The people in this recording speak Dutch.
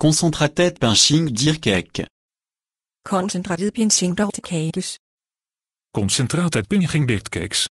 Concentrated pinching dirkek. Concentrated pinching dirkekes. Concentrated pinching dirkekes.